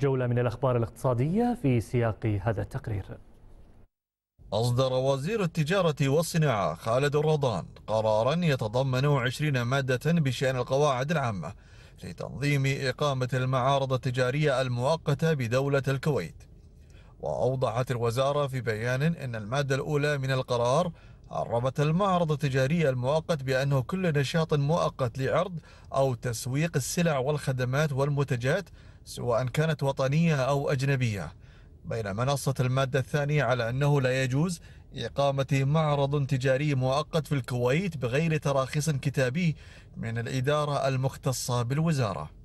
جولة من الأخبار الاقتصادية في سياق هذا التقرير أصدر وزير التجارة والصناعة خالد الرضان قرارا يتضمن 20 مادة بشأن القواعد العامة لتنظيم إقامة المعارض التجارية المؤقتة بدولة الكويت وأوضحت الوزارة في بيان أن المادة الأولى من القرار عربت المعرض التجاري المؤقت بأنه كل نشاط مؤقت لعرض أو تسويق السلع والخدمات والمنتجات سواء كانت وطنية أو أجنبية بينما نصت المادة الثانية على أنه لا يجوز إقامة معرض تجاري مؤقت في الكويت بغير تراخيص كتابي من الإدارة المختصة بالوزارة